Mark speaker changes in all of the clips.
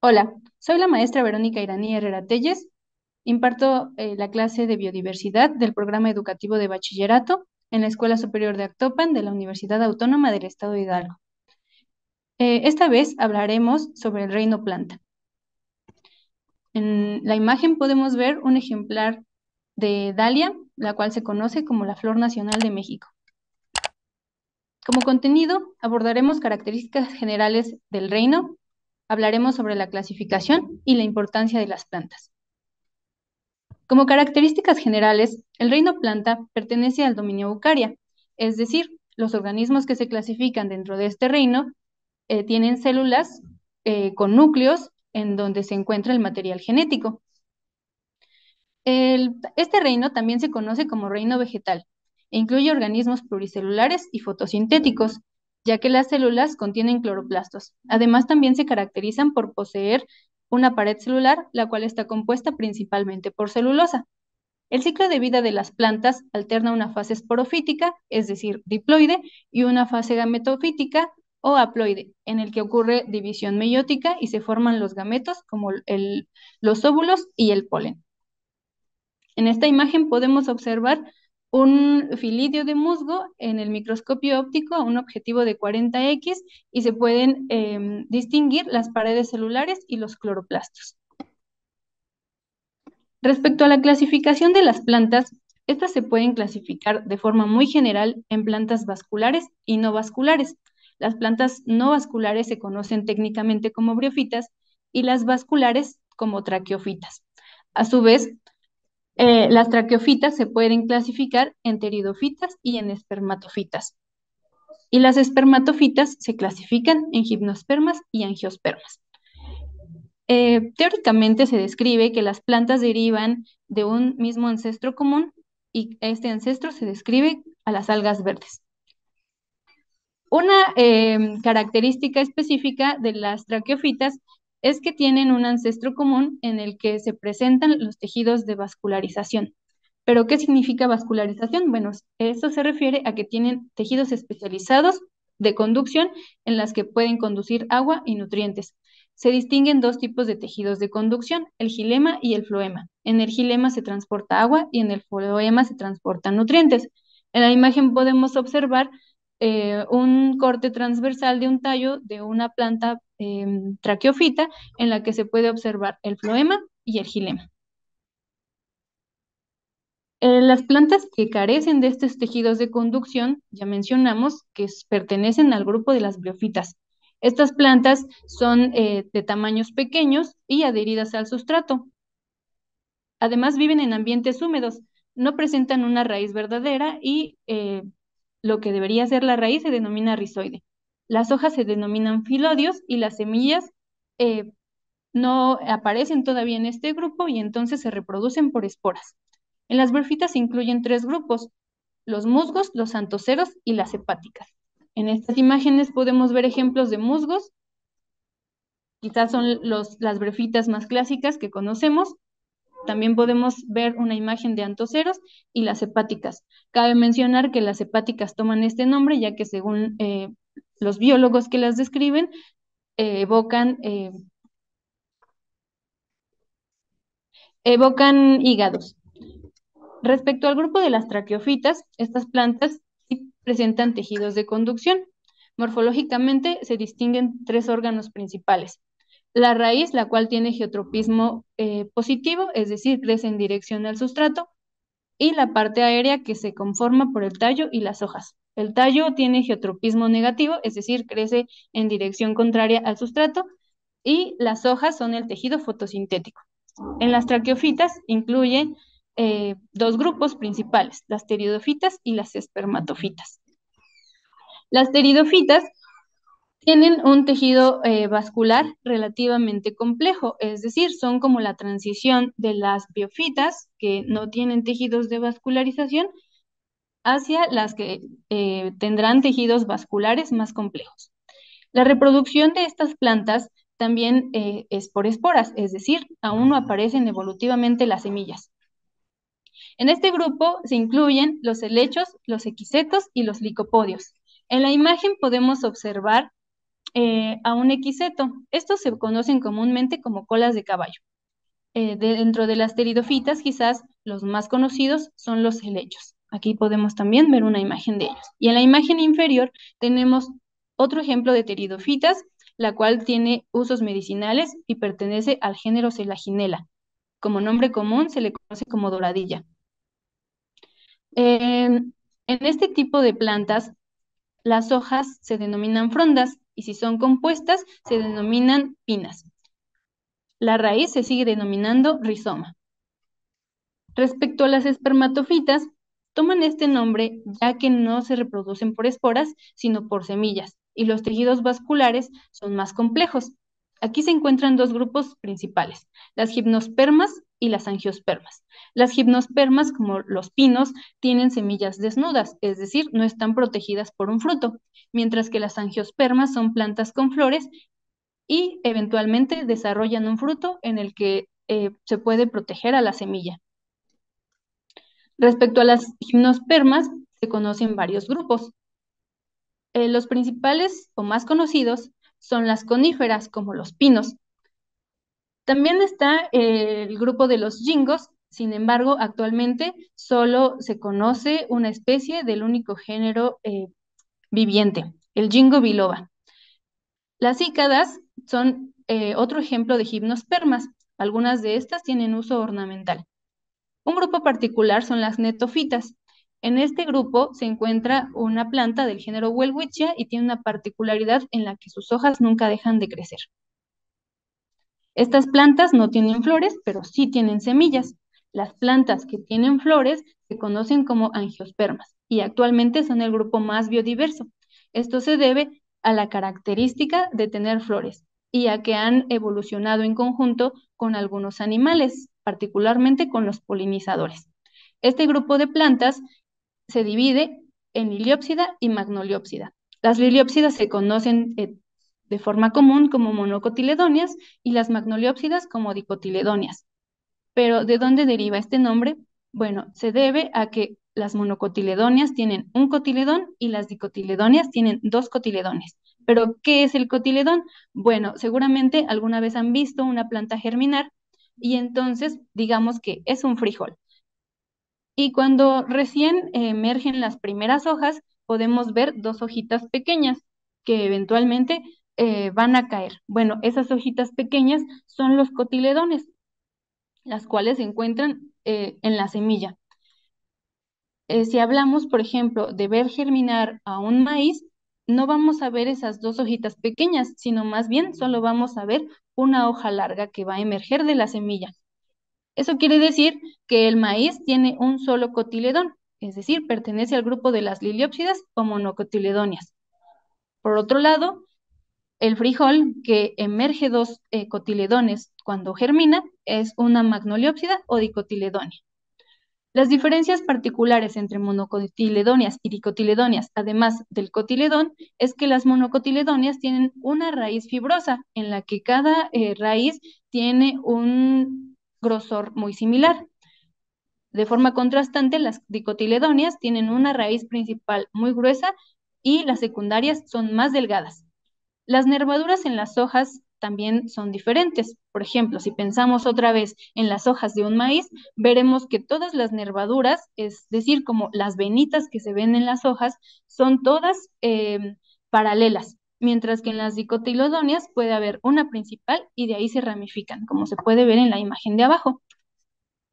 Speaker 1: Hola, soy la maestra Verónica Iraní Herrera Telles. Imparto eh, la clase de biodiversidad del programa educativo de bachillerato en la Escuela Superior de Actopan de la Universidad Autónoma del Estado de Hidalgo. Eh, esta vez hablaremos sobre el reino planta. En la imagen podemos ver un ejemplar de Dalia, la cual se conoce como la Flor Nacional de México. Como contenido, abordaremos características generales del reino, hablaremos sobre la clasificación y la importancia de las plantas. Como características generales, el reino planta pertenece al dominio Eucaria, es decir, los organismos que se clasifican dentro de este reino eh, tienen células eh, con núcleos en donde se encuentra el material genético. este reino también se conoce como reino vegetal e incluye organismos pluricelulares y fotosintéticos, ya que las células contienen cloroplastos. Además, también se caracterizan por poseer una pared celular, la cual está compuesta principalmente por celulosa. El ciclo de vida de las plantas alterna una fase esporofítica, es decir, diploide, y una fase gametofítica o haploide, en el que ocurre división meiótica y se forman los gametos como los óvulos y el polen. En esta imagen podemos observar un filidio de musgo en el microscopio óptico a un objetivo de 40X y se pueden em, distinguir las paredes celulares y los cloroplastos. Respecto a la clasificación de las plantas, estas se pueden clasificar de forma muy general en plantas vasculares y no vasculares. Las plantas no vasculares se conocen técnicamente como briofitas y las vasculares como traqueofitas. A su vez, eh, las traqueofitas se pueden clasificar en teridofitas y en espermatofitas. Y las espermatofitas se clasifican en gimnospermas y angiospermas. Eh, teóricamente se describe que las plantas derivan de un mismo ancestro común y este ancestro se describe a las algas verdes. Una eh, característica específica de las traqueofitas es que tienen un ancestro común en el que se presentan los tejidos de vascularización. ¿Pero qué significa vascularización? Bueno, eso se refiere a que tienen tejidos especializados de conducción en las que pueden conducir agua y nutrientes. Se distinguen dos tipos de tejidos de conducción, el gilema y el floema. En el gilema se transporta agua y en el floema se transportan nutrientes. En la imagen podemos observar eh, un corte transversal de un tallo de una planta Em, traqueofita en la que se puede observar el floema y el gilema. Eh, las plantas que carecen de estos tejidos de conducción, ya mencionamos que pertenecen al grupo de las briofitas. Estas plantas son eh, de tamaños pequeños y adheridas al sustrato. Además viven en ambientes húmedos, no presentan una raíz verdadera y eh, lo que debería ser la raíz se denomina rizoide. Las hojas se denominan filodios y las semillas eh, no aparecen todavía en este grupo y entonces se reproducen por esporas. En las brefitas se incluyen tres grupos, los musgos, los antoceros y las hepáticas. En estas imágenes podemos ver ejemplos de musgos, quizás son las brefitas más clásicas que conocemos. También podemos ver una imagen de antoceros y las hepáticas. Cabe mencionar que las hepáticas toman este nombre ya que según eh, los biólogos que las describen eh, evocan, eh, evocan hígados. Respecto al grupo de las traqueofitas, estas plantas presentan tejidos de conducción. Morfológicamente se distinguen tres órganos principales. La raíz, la cual tiene geotropismo eh, positivo, es decir, crece en dirección al sustrato, y la parte aérea que se conforma por el tallo y las hojas. El tallo tiene geotropismo negativo, es decir, crece en dirección contraria al sustrato y las hojas son el tejido fotosintético. En las traqueofitas incluyen eh, dos grupos principales, las teridofitas y las espermatofitas. Las teridofitas tienen un tejido eh, vascular relativamente complejo, es decir, son como la transición de las biofitas, que no tienen tejidos de vascularización, hacia las que eh, tendrán tejidos vasculares más complejos. La reproducción de estas plantas también eh, es por esporas, es decir, aún no aparecen evolutivamente las semillas. En este grupo se incluyen los helechos, los equisetos y los licopodios. En la imagen podemos observar eh, a un equiseto. Estos se conocen comúnmente como colas de caballo. dentro de las teridofitas, quizás los más conocidos son los helechos. Aquí podemos también ver una imagen de ellos. Y en la imagen inferior tenemos otro ejemplo de teridofitas, la cual tiene usos medicinales y pertenece al género selaginela. Como nombre común se le conoce como doradilla. en este tipo de plantas, las hojas se denominan frondas y si son compuestas, se denominan pinas. La raíz se sigue denominando rizoma. Respecto a las espermatofitas, Toman este nombre ya que no se reproducen por esporas, sino por semillas, y los tejidos vasculares son más complejos. Aquí se encuentran dos grupos principales, las gimnospermas y las angiospermas. Las gimnospermas, como los pinos, tienen semillas desnudas, es decir, no están protegidas por un fruto, mientras que las angiospermas son plantas con flores y eventualmente desarrollan un fruto en el que eh, se puede proteger a la semilla. Respecto a las gimnospermas, se conocen varios grupos. Eh, los principales o más conocidos son las coníferas, como los pinos. También está eh, el grupo de los jingos, sin embargo, actualmente solo se conoce una especie del único género eh, viviente, el jingo biloba. Las cícadas son otro ejemplo de gimnospermas. Algunas de estas tienen uso ornamental. Un grupo particular son las netofitas. En este grupo se encuentra una planta del género Welwitschia y tiene una particularidad en la que sus hojas nunca dejan de crecer. Estas plantas no tienen flores, pero sí tienen semillas. Las plantas que tienen flores se conocen como angiospermas y actualmente son el grupo más biodiverso. Esto se debe a la característica de tener flores y a que han evolucionado en conjunto con algunos animales, particularmente con los polinizadores. Este grupo de plantas se divide en liliópsida y magnoliópsida. Las liliópsidas se conocen eh, de forma común como monocotiledonias y las magnoliópsidas como dicotiledonias. Pero ¿de dónde deriva este nombre? Bueno, se debe a que las monocotiledonias tienen un cotiledón y las dicotiledonias tienen dos cotiledones. Pero, ¿qué es el cotiledón? Bueno, seguramente alguna vez han visto una planta germinar y entonces digamos que es un frijol. Y cuando recién emergen las primeras hojas, podemos ver dos hojitas pequeñas que eventualmente eh, van a caer. Bueno, esas hojitas pequeñas son los cotiledones, las cuales se encuentran eh, en la semilla. Eh, si hablamos, por ejemplo, de ver germinar a un maíz, no vamos a ver esas dos hojitas pequeñas, sino más bien solo vamos a ver una hoja larga que va a emerger de la semilla. Eso quiere decir que el maíz tiene un solo cotiledón, es decir, pertenece al grupo de las liliópsidas o monocotiledonias. Por otro lado, el frijol, que emerge dos eh, cotiledones cuando germina, es una magnoliópsida o dicotiledonia. Las diferencias particulares entre monocotiledonias y dicotiledonias, además del cotiledón, es que las monocotiledonias tienen una raíz fibrosa en la que cada eh, raíz tiene un grosor muy similar. De forma contrastante, las dicotiledonias tienen una raíz principal muy gruesa y las secundarias son más delgadas. Las nervaduras en las hojas también son diferentes. Por ejemplo, si pensamos otra vez en las hojas de un maíz, veremos que todas las nervaduras, es decir, como las venitas que se ven en las hojas, son todas em, paralelas, mientras que en las dicotilodonias puede haber una principal y de ahí se ramifican, como se puede ver en la imagen de abajo.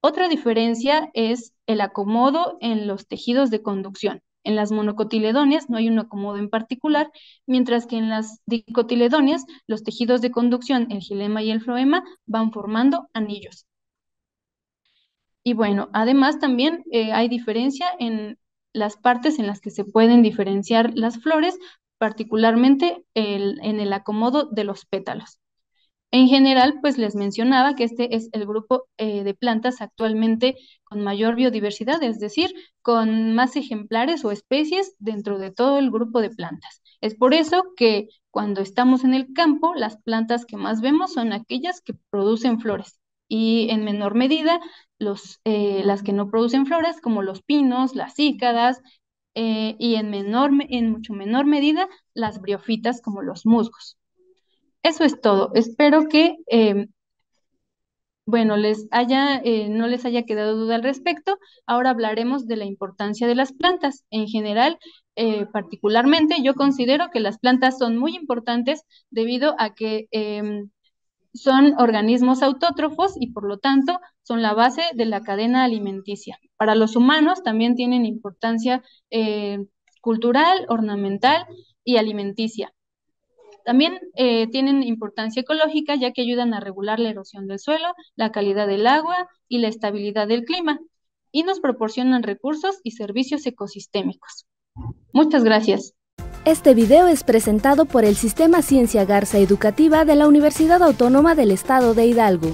Speaker 1: Otra diferencia es el acomodo en los tejidos de conducción. En las monocotiledonias no hay un acomodo en particular, mientras que en las dicotiledóneas, los tejidos de conducción, el gilema y el floema, van formando anillos. Y bueno, además también eh, hay diferencia en las partes en las que se pueden diferenciar las flores, particularmente en el acomodo de los pétalos. En general, pues les mencionaba que este es el grupo eh, de plantas actualmente con mayor biodiversidad, es decir, con más ejemplares o especies dentro de todo el grupo de plantas. Es por eso que cuando estamos en el campo, las plantas que más vemos son aquellas que producen flores y en menor medida eh, las que no producen flores, como los pinos, las cícadas, eh, y en, menor, en mucho menor medida las briofitas como los musgos eso es todo. Espero que, em, bueno, les haya, eh, no les haya quedado duda al respecto. Ahora hablaremos de la importancia de las plantas. En general, eh, particularmente, yo considero que las plantas son muy importantes debido a que em, son organismos autótrofos y por lo tanto son la base de la cadena alimenticia. Para los humanos también tienen importancia eh, cultural, ornamental y alimenticia. También eh, tienen importancia ecológica ya que ayudan a regular la erosión del suelo, la calidad del agua y la estabilidad del clima y nos proporcionan recursos y servicios ecosistémicos. Muchas gracias. Este video es presentado por el Sistema Ciencia Garza Educativa de la Universidad Autónoma del Estado de Hidalgo.